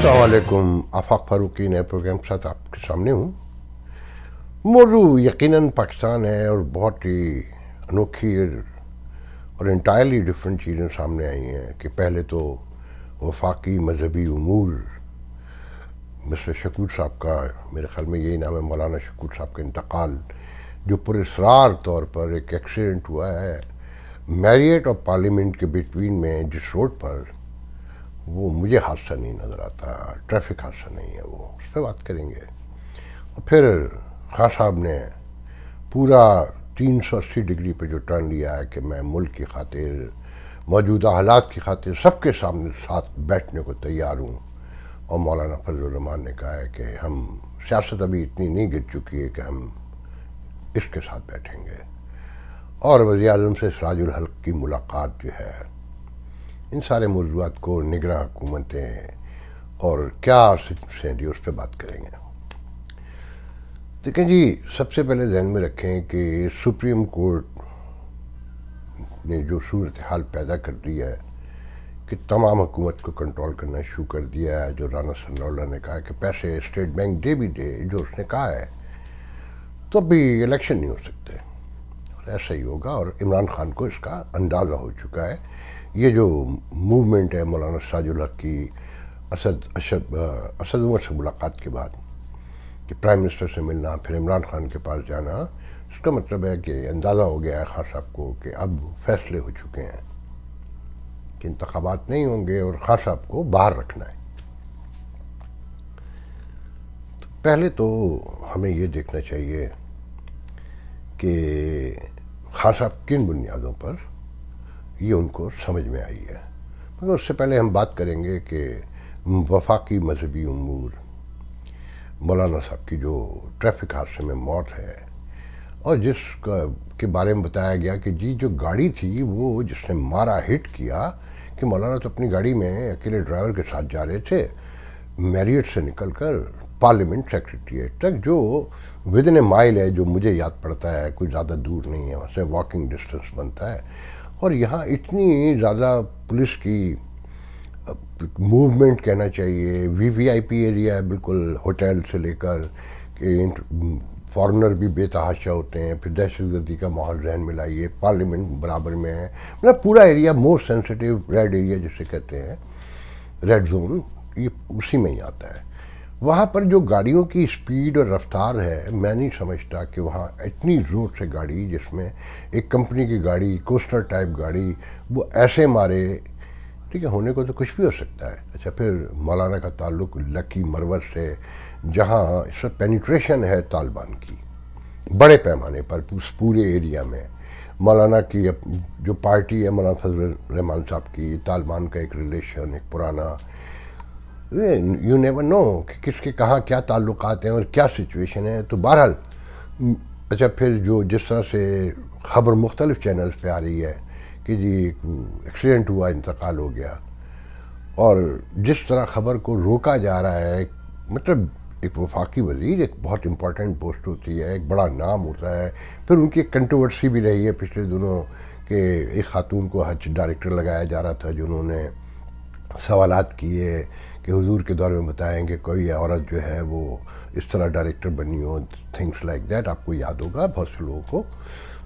अल्लाम आफाक फारूकी नए प्रोग्राम के साथ आपके सामने हूँ मोरू यकीनन पाकिस्तान है और बहुत ही अनोखी और इंटायरली डिफरेंट चीज़ें सामने आई हैं कि पहले तो वफाकी मजहबी अमूर मिस्टर शकूर साहब का मेरे ख्याल में यही नाम है मौलाना शकूर साहब का इंतकाल जो पुरसरार तौर पर एक एक्सीडेंट हुआ है मैरियट और पार्लियामेंट के बिटवीन में जिस रोड पर वो मुझे हादसा नहीं नज़र आता ट्रैफिक हादसा नहीं है वो उस पर बात करेंगे और फिर खां साहब ने पूरा 380 डिग्री पे जो टर्न लिया है कि मैं मुल्क की खातिर मौजूदा हालात की खातिर सबके सामने साथ बैठने को तैयार हूँ और मौलाना फजलरहमान ने कहा है कि हम सियासत अभी इतनी नहीं गिर चुकी है कि हम इसके साथ बैठेंगे और वजी अजम से सराजुल हल्क की मुलाकात जो है इन सारे मौजूद को निगरा हुकूमतें और क्या से जी उस पर बात करेंगे देखें जी सबसे पहले जहन में रखें कि सुप्रीम कोर्ट ने जो सूरत हाल पैदा कर दी है कि तमाम हुकूमत को कंट्रोल करना शुरू कर दिया है जो राना सन्नौला ने कहा कि पैसे स्टेट बैंक दे भी दे जो उसने कहा है तो भी इलेक्शन नहीं हो सकते और ऐसा ही होगा और इमरान खान को इसका अंदाज़ा हो चुका है ये जो मूवमेंट है मौलाना साजुल हक की असद अशद असद उमर से मुलाकात के बाद कि प्राइम मिनिस्टर से मिलना फिर इमरान खान के पास जाना उसका मतलब है कि अंदाज़ा हो गया है खास साहब को कि अब फैसले हो चुके हैं कि इंतबात नहीं होंगे और खास साहब को बाहर रखना है तो पहले तो हमें ये देखना चाहिए कि खास साहब किन बुनियादों पर ये उनको समझ में आई है मगर उससे पहले हम बात करेंगे कि वफाकी मजहबी अमूर मौलाना साहब की जो ट्रैफिक हादसे में मौत है और जिसका के बारे में बताया गया कि जी जो गाड़ी थी वो जिसने मारा हिट किया कि मौलाना तो अपनी गाड़ी में अकेले ड्राइवर के साथ जा रहे थे मैरियट से निकल कर पार्लियामेंट सेक्रेटरीट तक जो विद इन ए माइल है जो मुझे याद पड़ता है कुछ ज़्यादा दूर नहीं है वहाँ से वॉकिंग डिस्टेंस बनता है और यहाँ इतनी ज़्यादा पुलिस की मूवमेंट कहना चाहिए वीवीआईपी एरिया है बिल्कुल होटल से लेकर फॉरेनर भी बेतहाशा होते हैं फिर दहशतगर्दी का माहौल रहन मिलाइए पार्लियामेंट बराबर में है मतलब पूरा area most sensitive red area जिसे कहते हैं रेड जोन ये उसी में ही आता है वहाँ पर जो गाड़ियों की स्पीड और रफ्तार है मैं नहीं समझता कि वहाँ इतनी ज़ोर से गाड़ी जिसमें एक कंपनी की गाड़ी कोस्टर टाइप गाड़ी वो ऐसे मारे ठीक है होने को तो कुछ भी हो सकता है अच्छा फिर मौलाना का ताल्लुक लकी मरवत से जहाँ इस पेनिट्रेशन है तालिबान की बड़े पैमाने पर पूरे एरिया में मौलाना की जो पार्टी है मौलाना फजल रहमान साहब की तालिबान का एक रिलेशन एक पुराना यू नेवर नो कि किसके कहाँ क्या ताल्लुक हैं और क्या सिचुएशन है तो बहरहाल अच्छा फिर जो जिस तरह से खबर मुख्तलिफ चैनल्स पे आ रही है कि जी एक्सीडेंट हुआ इंतकाल हो गया और जिस तरह खबर को रोका जा रहा है मतलब एक वफाकी वजीर एक बहुत इम्पॉर्टेंट पोस्ट होती है एक बड़ा नाम होता है फिर उनकी कंट्रोवर्सी भी रही है पिछले दिनों के एक खातून को हज डायरेक्टर लगाया जा रहा था जिन्होंने सवाल किए कि हजूर के दौर में बताएंगे कोई औरत जो है वो इस तरह डायरेक्टर बनी हो थिंग्स लाइक दैट आपको याद होगा बहुत से लोगों को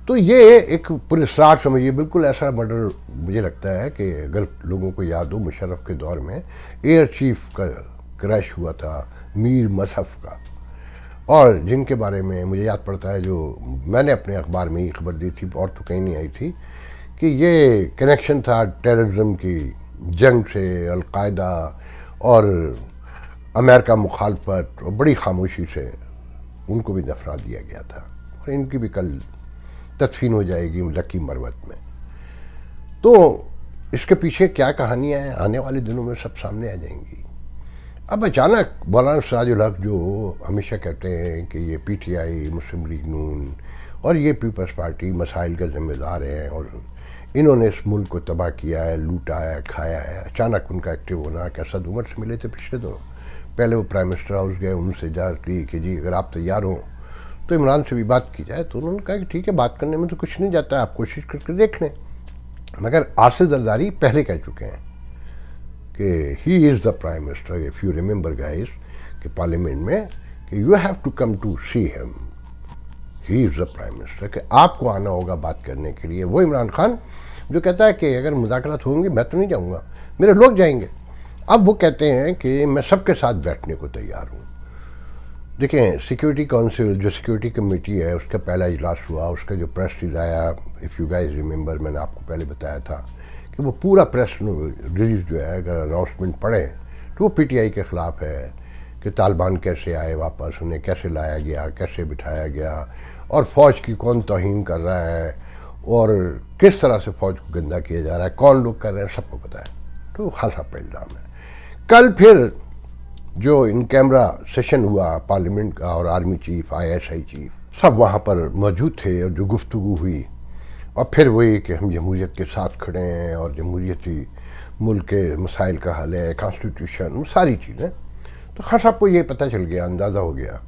तो ये एक पुरस्कार समझिए बिल्कुल ऐसा मर्डर मुझे लगता है कि अगर लोगों को याद हो मुशरफ के दौर में एयर चीफ का क्रैश हुआ था मीर मसहफ का और जिनके बारे में मुझे याद पड़ता है जो मैंने अपने अखबार में ही खबर दी थी और तो कहीं नहीं आई थी कि ये कनेक्शन था टेररिज्म की जंग से अलकायदा और अमेरिका मुखालफत और बड़ी खामोशी से उनको भी दफना दिया गया था और इनकी भी कल तदफीन हो जाएगी लकी मरवत में तो इसके पीछे क्या कहानियाँ हैं आने वाले दिनों में सब सामने आ जाएंगी अब अचानक मौलाना सराजुल हक जो हमेशा कहते हैं कि ये पीटीआई मुस्लिम लीग नून और ये पीपल्स पार्टी मसाइल का जिम्मेदार हैं और इन्होंने इस मुल्क को तबाह किया है लूटा है खाया है अचानक उनका एक्टिव होना है कैसा उमर से मिले थे पिछले दिनों पहले वो प्राइम मिनिस्टर हाउस गए उनसे इजाज़त ली कि जी अगर आप तैयार हों तो इमरान से भी बात की जाए तो उन्होंने कहा कि ठीक है बात करने में तो कुछ नहीं जाता आप कोशिश करके देख लें मगर आसिफ जरदारी पहले कह चुके हैं कि he is the prime minister if you remember guys कि पार्लियामेंट में कि you have to come to see him he is the prime minister कि आपको आना होगा बात करने के लिए वो इमरान खान जो कहता है कि अगर मुजाकरात होंगी मैं तो नहीं जाऊँगा मेरे लोग जाएंगे अब वो कहते हैं कि मैं सबके साथ बैठने को तैयार हूँ देखें सिक्योरिटी काउंसिल जो सिक्योरिटी कमेटी है उसका पहला इजलास हुआ उसका जो प्रेस रिलीज आया इफ़ यू गाइस रिमेंबर मैंने आपको पहले बताया था कि वो पूरा प्रेस रिलीज जो है अगर अनाउंसमेंट पढ़ें तो वो पीटीआई के ख़िलाफ़ है कि तालिबान कैसे आए वापस उन्हें कैसे लाया गया कैसे बिठाया गया और फौज की कौन तोहन कर रहा है और किस तरह से फौज को गंदा किया जा रहा है कौन लोग कर रहे हैं सबको पता है तो खासा परिणाम है कल फिर जो इन कैमरा सेशन हुआ पार्लियामेंट का और आर्मी चीफ आईएसआई चीफ सब वहाँ पर मौजूद थे और जो गुफ्तु हुई और फिर वही कि हम जमहूरीत के साथ खड़े हैं और ही मुल्क के मसाइल का हल है कॉन्स्टिट्यूशन सारी चीज़ें तो खासा आपको ये पता चल गया अंदाज़ा हो गया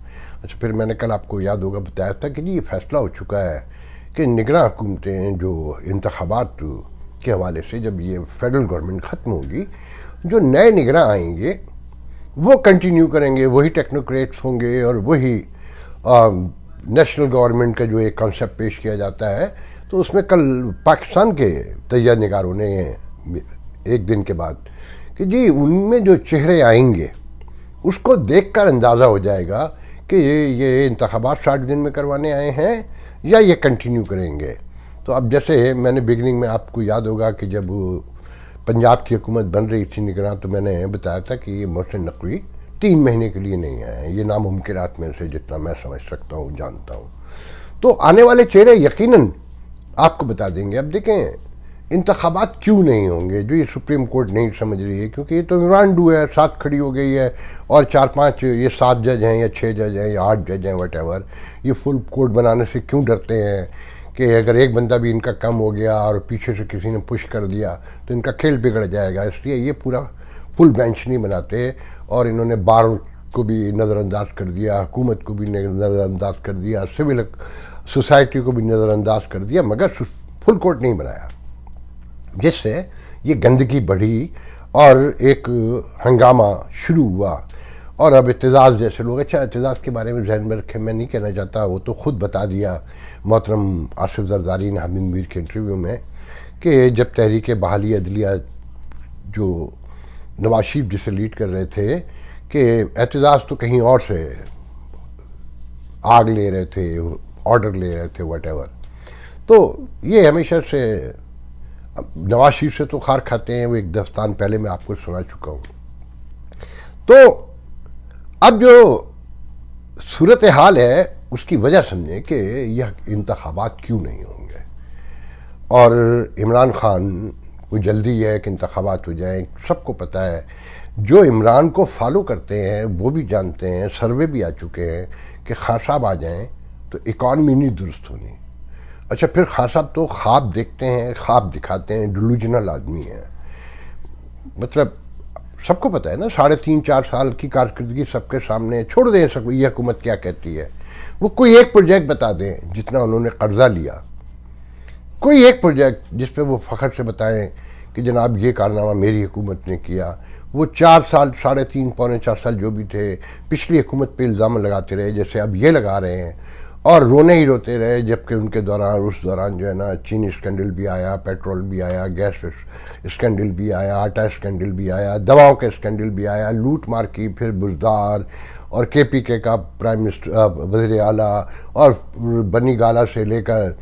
अच्छा फिर मैंने कल आपको याद होगा बताया था कि जी ये फैसला हो चुका है कि निगरान हुकूमतें जो इंतबात के हवाले से जब ये फेडरल गवर्नमेंट ख़त्म होगी जो नए निगरान आएंगे वो कंटिन्यू करेंगे वही टेक्नोक्रेट्स होंगे और वही नेशनल गवर्नमेंट का जो एक कॉन्सेप्ट पेश किया जाता है तो उसमें कल पाकिस्तान के तैयार निगारों ने एक दिन के बाद कि जी उनमें जो चेहरे आएंगे उसको देखकर अंदाज़ा हो जाएगा कि ये ये इंतबात साठ दिन में करवाने आए हैं या ये कंटिन्यू करेंगे तो अब जैसे मैंने बिगनिंग में आपको याद होगा कि जब पंजाब की हुकूमत बन रही थी निगरान तो मैंने बताया था कि ये मोहसिन नकवी तीन महीने के लिए नहीं आए हैं ये नामुमकिन में से जितना मैं समझ सकता हूँ जानता हूँ तो आने वाले चेहरे यकीनन आपको बता देंगे अब देखें इंतबात क्यों नहीं होंगे जो ये सुप्रीम कोर्ट नहीं समझ रही है क्योंकि ये तो डू है साथ खड़ी हो गई है और चार पांच ये सात जज हैं या छः जज हैं या आठ जज हैं वट ये फुल कोर्ट बनाने से क्यों डरते हैं कि अगर एक बंदा भी इनका कम हो गया और पीछे से किसी ने पुश कर दिया तो इनका खेल बिगड़ जाएगा इसलिए ये पूरा फुल बेंच नहीं बनाते और इन्होंने बार को भी नज़रअंदाज कर दिया हुकूमत को भी नज़रअंदाज कर दिया सिविल सोसाइटी को भी नज़रअंदाज कर दिया मगर फुल कोर्ट नहीं बनाया जिससे ये गंदगी बढ़ी और एक हंगामा शुरू हुआ और अब एतजाज़ जैसे लोग अच्छा इतजाज के बारे में जहन में रखे मैं नहीं कहना चाहता वो तो ख़ुद बता दिया मोहतरम आसिफ जरदारी ने हामिद मीर के इंटरव्यू में कि जब तहरीक बहाली अदलिया जो नवाज शरीफ जिसे लीड कर रहे थे कि एतजाज़ तो कहीं और से आग ले रहे थे ऑर्डर ले रहे थे वट तो ये हमेशा से नवाज शरीफ से तो खार खाते हैं वो एक दस्तान पहले मैं आपको सुना चुका हूँ तो अब जो सूरत हाल है उसकी वजह समझें कि यह इंतबात क्यों नहीं होंगे और इमरान खान को जल्दी है कि इंतबात हो जाए सबको पता है जो इमरान को फॉलो करते हैं वो भी जानते हैं सर्वे भी आ चुके हैं कि खान साहब आ जाएँ तो इकॉनमी नहीं दुरुस्त होनी अच्छा फिर खान साहब तो ख्वाब देखते हैं ख्वाब दिखाते हैं डिलूजनल आदमी हैं मतलब सबको पता है ना साढ़े तीन चार साल की कारकर्दगी सबके सामने छोड़ दें सब ये हुकूमत क्या कहती है वो कोई एक प्रोजेक्ट बता दें जितना उन्होंने कर्जा लिया कोई एक प्रोजेक्ट जिस पर वो फ़ख्र से बताएं कि जनाब ये कारनामा मेरी हुकूमत ने किया वो चार साल साढ़े तीन पौने चार साल जो भी थे पिछली हुकूमत पे इल्ज़ाम लगाते रहे जैसे अब ये लगा रहे हैं और रोने ही रोते रहे जबकि उनके दौरान उस दौरान जो है ना चीनी स्कैंडल भी आया पेट्रोल भी आया गैस स्कैंडल भी आया आटा स्कैंडल भी आया दवाओं के स्कैंडल भी आया लूट मार की फिर बुजदार और के पी के का प्राइम मिनिस्टर वजीर अला और बनी गाला से लेकर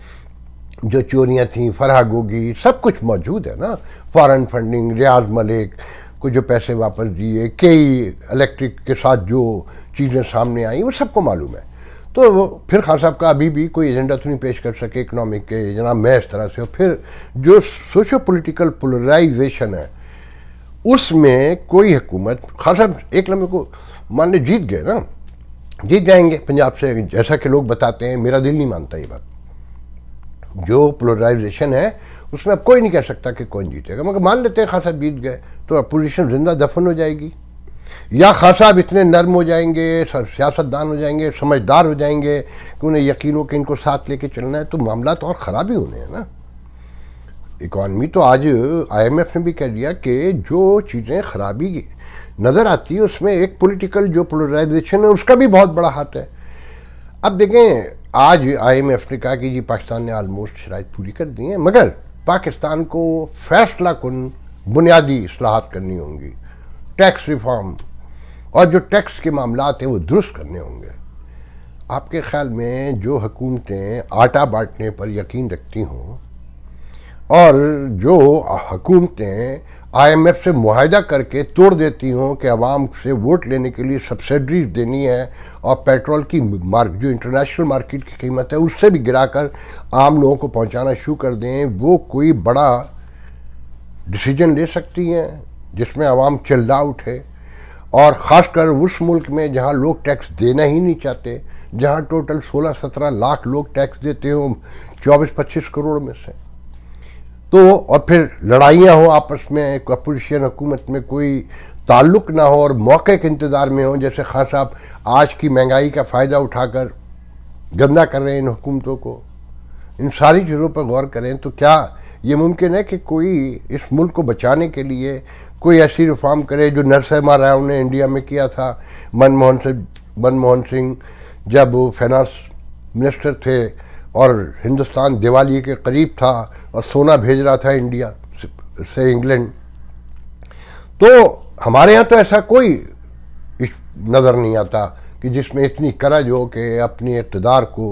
जो चोरियाँ थीं फरहा गोगी सब कुछ मौजूद है ना फॉरेन फंडिंग रियाज मलिक को जो पैसे वापस दिए कई इलेक्ट्रिक के साथ जो चीज़ें सामने आई वो सबको मालूम है तो वो फिर खान साहब का अभी भी कोई एजेंडा तो नहीं पेश कर सके इकनॉमिक के जना मैं इस तरह से और फिर जो सोशो पोलिटिकल पोलराइजेशन है उसमें कोई हुकूमत खान साहब एक लम्बे को मान लो जीत गए ना जीत जाएंगे पंजाब से जैसा कि लोग बताते हैं मेरा दिल नहीं मानता ये बात जो पोलराइजेशन है उसमें अब कोई नहीं कह सकता कि कौन जीतेगा मगर मान लेते हैं खान साहब जीत गए तो अपोजिशन जिंदा दफन हो जाएगी या खास साहब इतने नर्म हो जाएंगे सियासतदान हो जाएंगे समझदार हो जाएंगे कि उन्हें यकीन हो कि इनको साथ लेके चलना है तो मामला तो और ख़राब ही होने हैं ना इकॉनमी तो आज आईएमएफ ने भी कह दिया कि जो चीज़ें खराबी नज़र आती है उसमें एक पॉलिटिकल जो पोलराइजेशन है उसका भी बहुत बड़ा हाथ है अब देखें आज आईएमएफ ने कहा कि जी पाकिस्तान ने आलमोस्ट शराइ पूरी कर दी है मगर पाकिस्तान को फैसला कन बुनियादी असलाहत करनी होंगी टैक्स रिफॉर्म और जो टैक्स के मामला हैं वो दुरुस्त करने होंगे आपके ख्याल में जो हुकूमतें आटा बांटने पर यकीन रखती हों और जो हुकूमतें आईएमएफ से माहदा करके तोड़ देती हों कि आवाम से वोट लेने के लिए सब्सिडीज देनी है और पेट्रोल की मार्क जो इंटरनेशनल मार्केट की कीमत है उससे भी गिरा कर आम लोगों को पहुंचाना शुरू कर दें वो कोई बड़ा डिसीजन ले सकती हैं जिसमें आवाम चिल्ला उठे और ख़ासकर उस मुल्क में जहाँ लोग टैक्स देना ही नहीं चाहते जहाँ टोटल 16-17 लाख लोग टैक्स देते हों 24-25 करोड़ में से तो और फिर लड़ाइयाँ हों आपस में अपोजिशन हुकूमत में कोई ताल्लुक ना हो और मौके के इंतज़ार में हों जैसे खास साहब आज की महंगाई का फ़ायदा उठाकर गंदा कर रहे हैं इन हुकूमतों को इन सारी चीज़ों पर गौर करें तो क्या ये मुमकिन है कि कोई इस मुल्क को बचाने के लिए कोई ऐसी रिफॉर्म करे जो नरसैमा राव ने इंडिया में किया था मनमोहन सिंह मनमोहन सिंह जब फाइनेंस मिनिस्टर थे और हिंदुस्तान दिवाली के करीब था और सोना भेज रहा था इंडिया से इंग्लैंड तो हमारे यहाँ तो ऐसा कोई नज़र नहीं आता कि जिसमें इतनी करज हो कि अपनी इकतदार को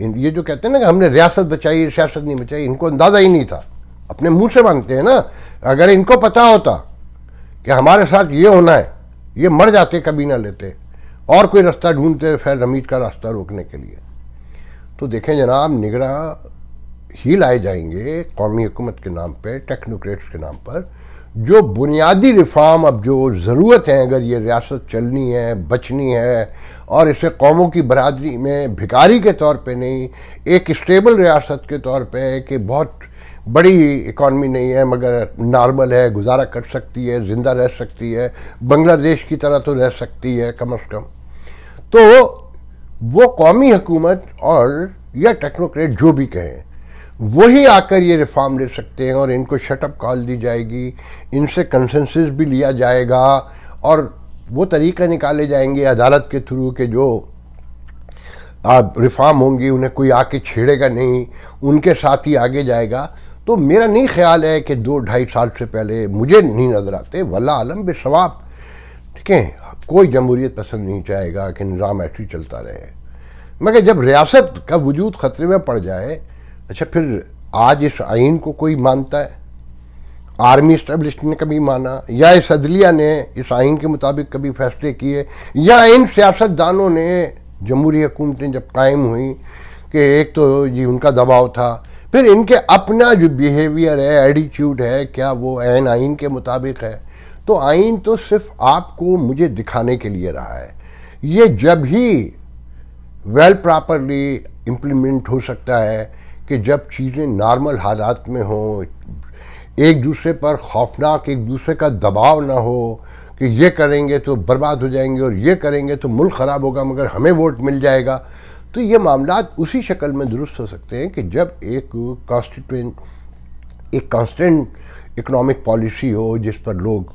ये जो कहते हैं ना कि हमने रियासत बचाई सियासत नहीं बचाई इनको अंदाज़ा ही नहीं था अपने मुंह से मानते हैं ना अगर इनको पता होता कि हमारे साथ ये होना है ये मर जाते कभी ना लेते और कोई रास्ता ढूंढते फिर रमीज का रास्ता रोकने के लिए तो देखें जनाब निगरा ही लाए जाएंगे कौमी हुकूमत के नाम पर टेक्नोक्रेट्स के नाम पर जो बुनियादी रिफॉर्म अब जो ज़रूरत है अगर ये रियासत चलनी है बचनी है और इसे कौमों की बरदरी में भिकारी के तौर पे नहीं एक स्टेबल रियासत के तौर पे कि बहुत बड़ी इकॉनमी नहीं है मगर नॉर्मल है गुजारा कर सकती है ज़िंदा रह सकती है बांग्लादेश की तरह तो रह सकती है कम अज़ कम तो वो कौमी हकूमत और या टेक्नोक्रेट जो भी कहें वही आकर ये रिफॉर्म ले सकते हैं और इनको शटअप कॉल दी जाएगी इनसे कंसेंसस भी लिया जाएगा और वो तरीक़े निकाले जाएंगे अदालत के थ्रू के जो रिफॉर्म होंगी उन्हें कोई आके छेड़ेगा नहीं उनके साथ ही आगे जाएगा तो मेरा नहीं ख्याल है कि दो ढाई साल से पहले मुझे नहीं नज़र आते वल्ला आलम बेसवाब ठीक है कोई जमहूरियत पसंद नहीं चाहेगा कि निज़ाम ऐसी चलता रहे मगर जब रियासत का वजूद ख़तरे में पड़ जाए अच्छा फिर आज इस आइन को कोई मानता है आर्मी इस्टेब्लिश ने कभी माना या इस अदलिया ने इस आइन के मुताबिक कभी फैसले किए या इन सियासतदानों ने जमहूरी हुकूमतें जब कायम हुई कि एक तो ये उनका दबाव था फिर इनके अपना जो बिहेवियर है एटीट्यूड है क्या वो एन आइन के मुताबिक है तो आइन तो सिर्फ आपको मुझे दिखाने के लिए रहा है ये जब ही वेल प्रॉपरली इम्प्लीमेंट हो सकता है कि जब चीज़ें नॉर्मल हालात में हों एक दूसरे पर खौफनाक एक दूसरे का दबाव ना हो कि ये करेंगे तो बर्बाद हो जाएंगे और ये करेंगे तो मुल्क ख़राब होगा मगर हमें वोट मिल जाएगा तो ये मामला उसी शक्ल में दुरुस्त हो सकते हैं कि जब एक कॉन्स्टिट्यूंट एक कॉन्स्टेंट इकोनॉमिक पॉलिसी हो जिस पर लोग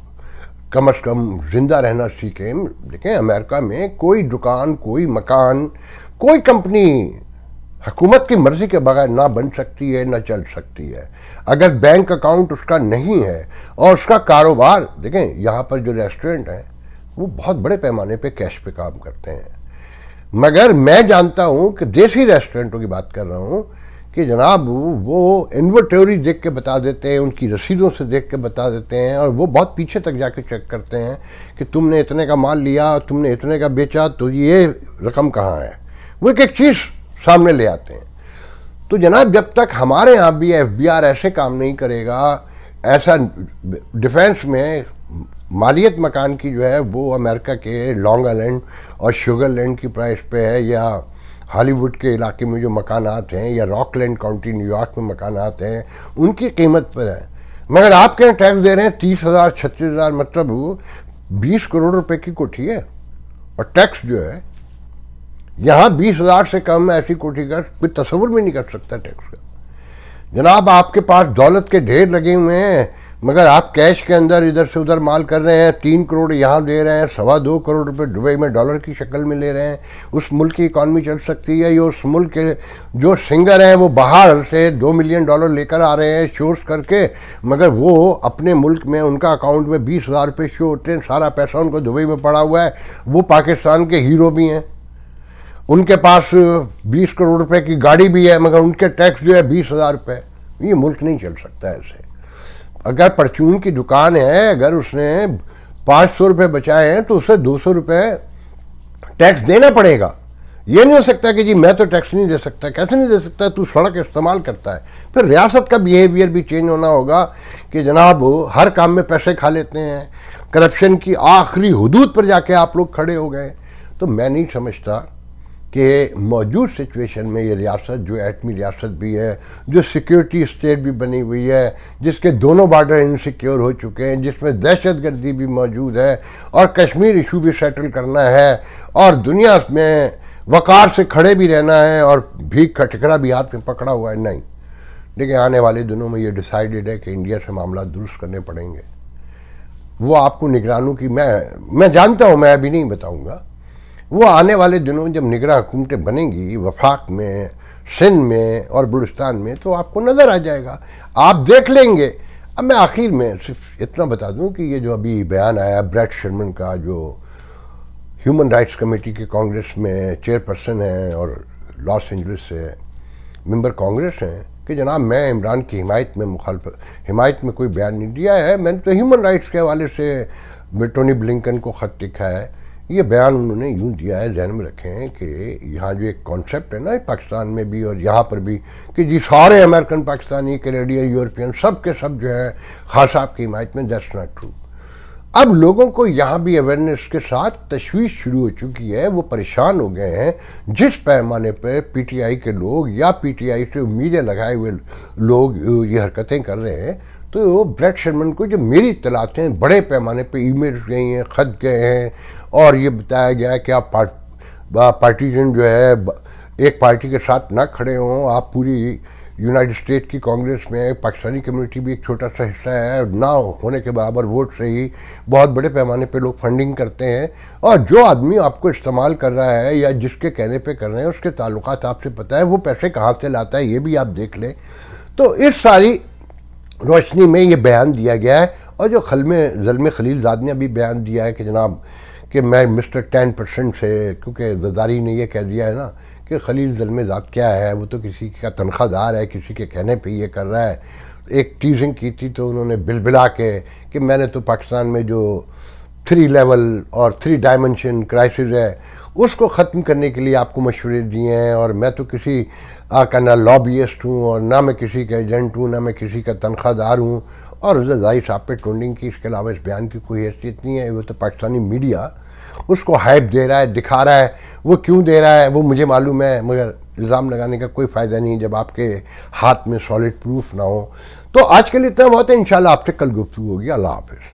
कम अज़ कम ज़िंदा रहना सीखें देखें अमेरिका में कोई दुकान कोई मकान कोई कंपनी हुकूमत की मर्ज़ी के बगैर ना बन सकती है ना चल सकती है अगर बैंक अकाउंट उसका नहीं है और उसका कारोबार देखें यहाँ पर जो रेस्टोरेंट हैं वो बहुत बड़े पैमाने पे कैश पे काम करते हैं मगर मैं जानता हूँ कि देसी रेस्टोरेंटों की बात कर रहा हूँ कि जनाब वो इन्वर्टोरी देख के बता देते हैं उनकी रसीदों से देख के बता देते हैं और वो बहुत पीछे तक जाके चेक करते हैं कि तुमने इतने का माल लिया तुमने इतने का बेचा तो ये रकम कहाँ है वो एक एक चीज़ सामने ले आते हैं तो जनाब जब तक हमारे यहाँ भी एफ ऐसे काम नहीं करेगा ऐसा डिफेंस में मालियत मकान की जो है वो अमेरिका के लॉन्ग आइलैंड और शुगर लैंड की प्राइस पे है या हॉलीवुड के इलाके में जो मकानात हैं या रॉकलैंड काउंटी न्यूयॉर्क में आते हैं उनकी कीमत पर है मगर आप क्या टैक्स दे रहे हैं तीस हज़ार छत्तीस हज़ार मतलब बीस करोड़ रुपए की कोठी है और टैक्स जो है यहाँ बीस हज़ार से कम ऐसी कोठी का कोई तस्वुर भी नहीं कर सकता टैक्स का जनाब आपके पास दौलत के ढेर लगे हुए हैं मगर आप कैश के अंदर इधर से उधर माल कर रहे हैं तीन करोड़ यहाँ दे रहे हैं सवा दो करोड़ रुपए दुबई में डॉलर की शक्ल में ले रहे हैं उस मुल्क की इकॉनमी चल सकती है ये उस मुल्क के जो सिंगर हैं वो बाहर से दो मिलियन डॉलर लेकर आ रहे हैं शोर्स करके मगर वो अपने मुल्क में उनका अकाउंट में बीस हज़ार रुपये शो होते हैं सारा पैसा उनको दुबई में पड़ा हुआ है वो पाकिस्तान के हीरो भी हैं उनके पास बीस करोड़ रुपये की गाड़ी भी है मगर उनके टैक्स जो है बीस हज़ार रुपये ये मुल्क नहीं चल सकता ऐसे अगर परचून की दुकान है अगर उसने पाँच सौ रुपये बचाए हैं तो उसे दो सौ रुपये टैक्स देना पड़ेगा ये नहीं हो सकता कि जी मैं तो टैक्स नहीं दे सकता कैसे नहीं दे सकता तू सड़क इस्तेमाल करता है फिर रियासत का बिहेवियर भी चेंज होना होगा कि जनाब हर काम में पैसे खा लेते हैं करप्शन की आखिरी हदूद पर जाके आप लोग खड़े हो गए तो मैं नहीं समझता कि मौजूद सिचुएशन में ये रियासत जो एटमी रियासत भी है जो सिक्योरिटी स्टेट भी बनी हुई है जिसके दोनों बार्डर इनसिक्योर हो चुके हैं जिसमें दहशत गर्दी भी मौजूद है और कश्मीर इशू भी सेटल करना है और दुनिया में वकार से खड़े भी रहना है और भीख का ठिकरा भी हाथ में पकड़ा हुआ है नहीं लेकिन आने वाले दिनों में ये डिसाइडेड है कि इंडिया से मामला दुरुस्त करने पड़ेंगे वो आपको निगरानों की मैं मैं जानता हूँ मैं अभी नहीं बताऊँगा वो आने वाले दिनों में जब निगरा हुकूमतें बनेंगी वफाक में सिंध में और बलुस्तान में तो आपको नज़र आ जाएगा आप देख लेंगे अब मैं आखिर में सिर्फ इतना बता दूं कि ये जो अभी बयान आया ब्रैड शर्मन का जो ह्यूमन राइट्स कमेटी के कांग्रेस में चेयरपर्सन हैं और लॉस एंजल्स से मेंबर कांग्रेस हैं कि जनाब मैं इमरान की हिमायत में मुखालप हिमायत में कोई बयान नहीं दिया है मैंने तो ह्यूमन राइट्स के हवाले से टोनी ब्लिंकन को ख़त लिखा है ये बयान उन्होंने यूं दिया है जहन में रखें कि यहाँ जो एक कॉन्सेप्ट है ना पाकिस्तान में भी और यहाँ पर भी कि जी सारे अमेरिकन पाकिस्तानी कैनेडियन यूरोपियन सब के सब जो है खास साहब की हिमायत में दैट्स नॉट ट्रू अब लोगों को यहाँ भी अवेयरनेस के साथ तशवीश शुरू हो चुकी है वो परेशान हो गए हैं जिस पैमाने पर पीटीआई के लोग या पीटीआई से उम्मीदें लगाए हुए लोग ये हरकतें कर रहे हैं तो ब्रेड शर्मन को जो मेरी हैं बड़े पैमाने पे ईमेल गई हैं ख़त गए हैं और ये बताया गया है कि आप पार्ट पार्टीजन जो है एक पार्टी के साथ ना खड़े हों आप पूरी यूनाइटेड स्टेट की कांग्रेस में पाकिस्तानी कम्युनिटी भी एक छोटा सा हिस्सा है ना होने के बराबर वोट से ही बहुत बड़े पैमाने पे लोग फंडिंग करते हैं और जो आदमी आपको इस्तेमाल कर रहा है या जिसके कहने पे कर रहे हैं उसके ताल्लुक आपसे पता है वो पैसे कहाँ से लाता है ये भी आप देख लें तो इस सारी रोशनी में ये बयान दिया गया है और जो खलमे जलम खलीलजाद ने अभी बयान दिया है कि जनाब कि मैं मिस्टर टेन परसेंट से क्योंकि जदारी ने यह कह दिया है ना कि खलील ज़ात क्या है वो तो किसी का तनख्वाहदार है किसी के कहने पे ये कर रहा है एक टीजिंग की थी तो उन्होंने बिलबिला के कि मैंने तो पाकिस्तान में जो थ्री लेवल और थ्री डायमेंशन क्राइसिस है उसको ख़त्म करने के लिए आपको मशवरे दिए हैं और मैं तो किसी आ, का ना लॉबियस्ट हूँ और ना मैं किसी का एजेंट हूँ ना मैं किसी का तनख्वाहदार हूँ और रजा साहब पे ट्रेंडिंग की इसके अलावा इस बयान की कोई हैसियत नहीं है वो तो पाकिस्तानी मीडिया उसको हाइप दे रहा है दिखा रहा है वो क्यों दे रहा है वो मुझे मालूम है मगर इल्ज़ाम लगाने का कोई फ़ायदा नहीं जब आपके हाथ में सॉलिड प्रूफ ना हो तो आज के लिए इतना बहुत है इन आपसे कल गुफ्तु होगी अल्लाह हाफिज़